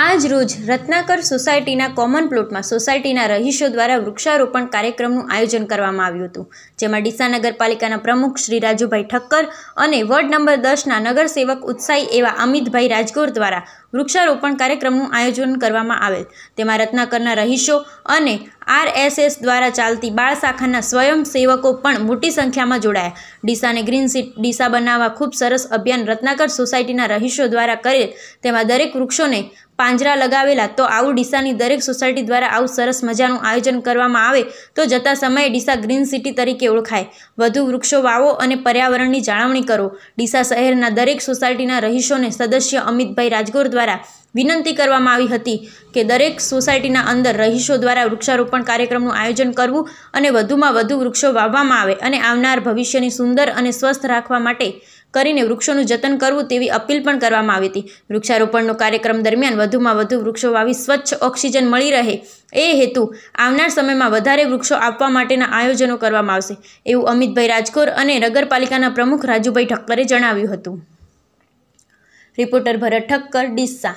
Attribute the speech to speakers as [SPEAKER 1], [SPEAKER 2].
[SPEAKER 1] આજ રોજ રત્નાકર સોસાયટીના કોમન પ્લોટમાં સોસાયટીના રહીશો દ્વારા વૃક્ષારોપણ કાર્યક્રમનું આયોજન કરવામાં આવ્યું હતું જેમાં ડીસા નગરપાલિકાના પ્રમુખ શ્રી રાજુભાઈ ઠક્કર અને વોર્ડ નંબર દસના નગરસેવક ઉત્સાહી એવા અમિતભાઈ રાજગોર દ્વારા વૃક્ષારોપણ કાર્યક્રમનું આયોજન કરવામાં આવે તેમાં રત્નાકરના રહીશો અને આરએસએસ દ્વારા ચાલતી બાળ શાખાના સ્વયંસેવકો પણ મોટી સંખ્યામાં જોડાયા ડીસાને ગ્રીન સીટ ડીસા બનાવવા ખૂબ સરસ અભિયાન રત્નાકર સોસાયટીના રહીશો દ્વારા કરેલ તેમાં દરેક વૃક્ષોને પાંજરા લગાવેલા તો આવું ડીસાની દરેક સોસાયટી દ્વારા આવું સરસ મજાનું આયોજન કરવામાં આવે તો જતા સમયે ડીસા ગ્રીન સિટી તરીકે ઓળખાય વધુ વૃક્ષો વાવો અને પર્યાવરણની જાળવણી કરો ડીસા શહેરના દરેક સોસાયટીના રહીશોને સદસ્ય અમિતભાઈ રાજગોર દ્વારા દ્વારા વિનંતી કરવામાં આવી હતી કે દરેક સોસાયટીના અંદર રહીશો દ્વારા વૃક્ષારોપણ કાર્યક્રમનું આયોજન કરવું અને વધુમાં વધુ વૃક્ષો વાવવામાં આવે અને આવનાર ભવિષ્યની સુંદર અને સ્વસ્થ રાખવા માટે કરીને વૃક્ષોનું જતન કરવું તેવી અપીલ પણ કરવામાં આવી હતી વૃક્ષારોપણનો કાર્યક્રમ દરમિયાન વધુમાં વધુ વૃક્ષો વાવી સ્વચ્છ ઓક્સિજન મળી રહે એ હેતુ આવનાર સમયમાં વધારે વૃક્ષો આપવા માટેના આયોજનો કરવામાં આવશે એવું અમિતભાઈ રાજકોર અને નગરપાલિકાના પ્રમુખ રાજુભાઈ ઠક્કરે જણાવ્યું હતું રિપોર્ટર ભરત ઠક્કર ડીસા